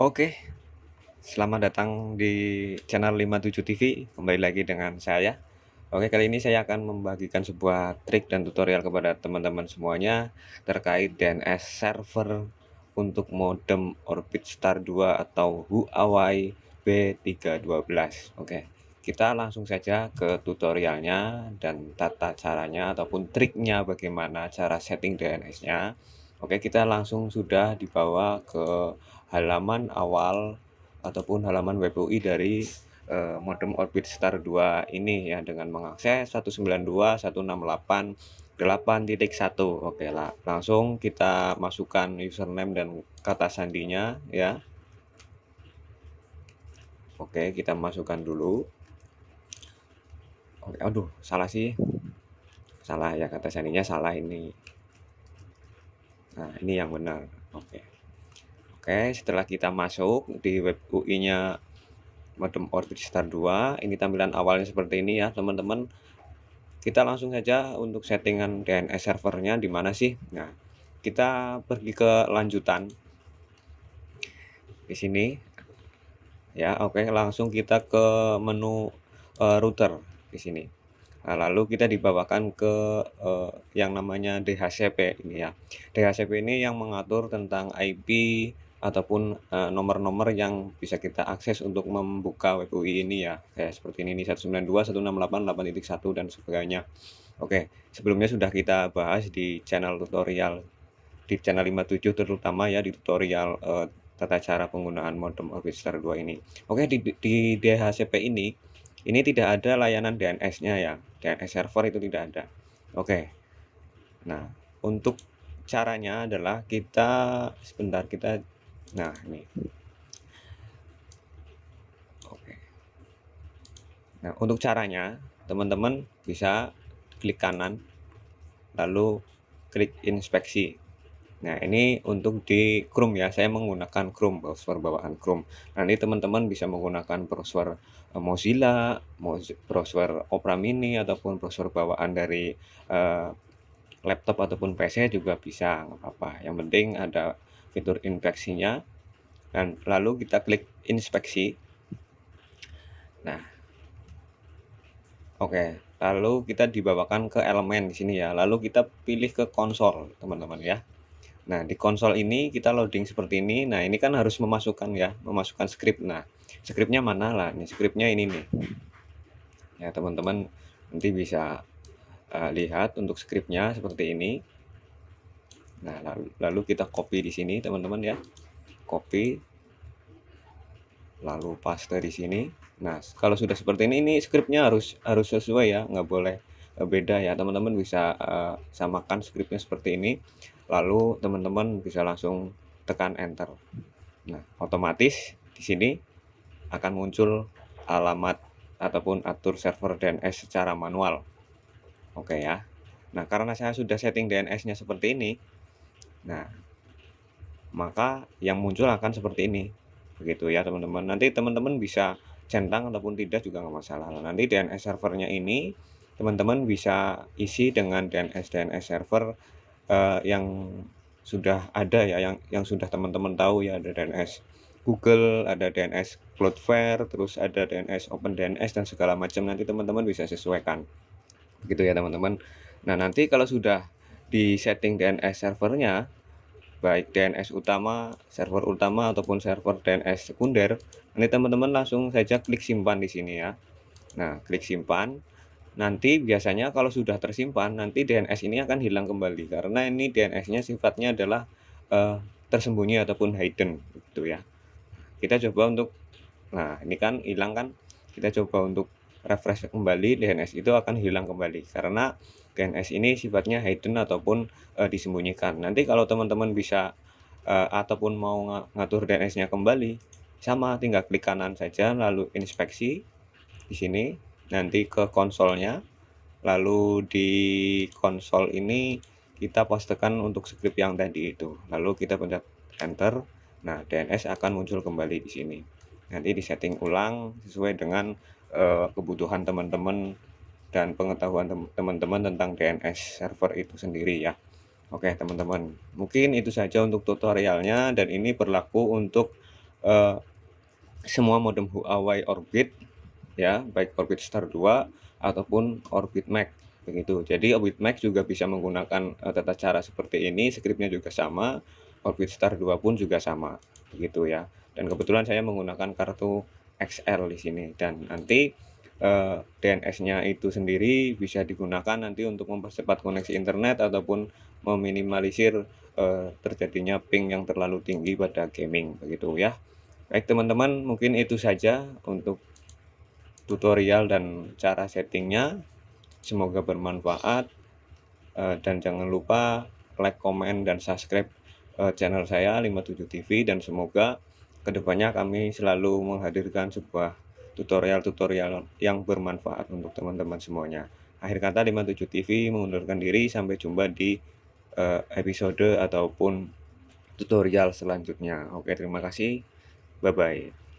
Oke, selamat datang di channel 57 TV. Kembali lagi dengan saya. Oke, kali ini saya akan membagikan sebuah trik dan tutorial kepada teman-teman semuanya terkait DNS server untuk modem Orbit Star 2 atau Huawei B312. Oke, kita langsung saja ke tutorialnya dan tata caranya ataupun triknya bagaimana cara setting DNS-nya Oke, kita langsung sudah dibawa ke halaman awal ataupun halaman web UI dari uh, modem Orbit Star 2 ini ya dengan mengakses 192.168.8.1. Oke lah, langsung kita masukkan username dan kata sandinya ya. Oke, kita masukkan dulu. Oke, aduh, salah sih. Salah ya kata sandinya salah ini. Nah, ini yang benar. Oke. Okay. Oke, okay, setelah kita masuk di web UI-nya modem Orbit Star 2, ini tampilan awalnya seperti ini ya, teman-teman. Kita langsung saja untuk settingan DNS servernya di mana sih? Nah, kita pergi ke lanjutan. Di sini. Ya, oke, okay, langsung kita ke menu uh, router di sini. Nah, lalu kita dibawakan ke uh, yang namanya DHCP ini ya. DHCP ini yang mengatur tentang IP ataupun eh, nomor-nomor uh, yang bisa kita akses untuk membuka web UI ini ya. Kayak seperti ini, ini 168, dan sebagainya. Oke, sebelumnya sudah kita bahas di channel tutorial di channel 57 terutama ya di tutorial uh, tata cara penggunaan modem orbiter 2 ini. Oke, di, di DHCP ini ini tidak ada layanan DNS-nya ya. DNS server itu tidak ada. Oke. Nah, untuk caranya adalah kita sebentar kita nah ini. Oke. Nah, untuk caranya teman-teman bisa klik kanan lalu klik inspeksi. Nah, ini untuk di Chrome ya. Saya menggunakan Chrome, browser bawaan Chrome. Nanti teman-teman bisa menggunakan browser eh, Mozilla, browser Opera Mini ataupun browser bawaan dari uh, laptop ataupun PC juga bisa, apa-apa. Yang penting ada fitur infeksinya. Dan lalu kita klik inspeksi. Nah, oke. Okay. Lalu kita dibawakan ke elemen di sini ya. Lalu kita pilih ke konsol, teman-teman ya. Nah, di konsol ini kita loading seperti ini. Nah, ini kan harus memasukkan ya, memasukkan script Nah, scriptnya mana lah? Nih, scriptnya ini nih. Ya, teman-teman nanti bisa uh, lihat untuk scriptnya seperti ini. Nah, lalu, lalu kita copy di sini, teman-teman ya. Copy lalu paste di sini. Nah, kalau sudah seperti ini, ini scriptnya harus harus sesuai ya, nggak boleh eh, beda ya. Teman-teman bisa uh, samakan scriptnya seperti ini lalu teman-teman bisa langsung tekan enter nah otomatis di sini akan muncul alamat ataupun atur server DNS secara manual oke ya nah karena saya sudah setting DNS nya seperti ini nah maka yang muncul akan seperti ini begitu ya teman-teman nanti teman-teman bisa centang ataupun tidak juga nggak masalah nah, nanti DNS servernya ini teman-teman bisa isi dengan DNS DNS server uh, yang sudah ada ya yang yang sudah teman-teman tahu ya ada DNS Google, ada DNS Cloudflare, terus ada DNS Open DNS dan segala macam nanti teman-teman bisa sesuaikan. Begitu ya teman-teman. Nah, nanti kalau sudah di setting DNS servernya baik DNS utama, server utama ataupun server DNS sekunder, nanti teman-teman langsung saja klik simpan di sini ya. Nah, klik simpan nanti biasanya kalau sudah tersimpan nanti DNS ini akan hilang kembali karena ini DNS-nya sifatnya adalah uh, tersembunyi ataupun hidden gitu ya kita coba untuk nah ini kan hilang kan kita coba untuk refresh kembali DNS itu akan hilang kembali karena DNS ini sifatnya hidden ataupun uh, disembunyikan nanti kalau teman-teman bisa uh, ataupun mau ng ngatur DNS-nya kembali sama tinggal klik kanan saja lalu inspeksi di sini nanti ke konsolnya lalu di konsol ini kita pastikan untuk script yang tadi itu lalu kita pencet enter nah DNS akan muncul kembali di sini nanti di setting ulang sesuai dengan uh, kebutuhan teman-teman dan pengetahuan teman-teman tentang DNS server itu sendiri ya Oke teman-teman mungkin itu saja untuk tutorialnya dan ini berlaku untuk uh, semua modem Huawei Orbit ya baik orbit star 2 ataupun orbit mac begitu jadi orbit mac juga bisa menggunakan uh, tata cara seperti ini skripnya juga sama orbit star 2 pun juga sama begitu ya dan kebetulan saya menggunakan kartu XL di sini dan nanti uh, eh, DNS-nya itu sendiri bisa digunakan nanti untuk mempercepat koneksi internet ataupun meminimalisir uh, terjadinya ping yang terlalu tinggi pada gaming begitu ya. Baik teman-teman, mungkin itu saja untuk tutorial dan cara settingnya. Semoga bermanfaat eh, dan jangan lupa like, comment, dan subscribe eh, channel saya 57 TV dan semoga kedepannya kami selalu menghadirkan sebuah tutorial-tutorial yang bermanfaat untuk teman-teman semuanya. Akhir kata 57 TV mengundurkan diri sampai jumpa di eh, episode ataupun tutorial selanjutnya. Oke, terima kasih. Bye-bye.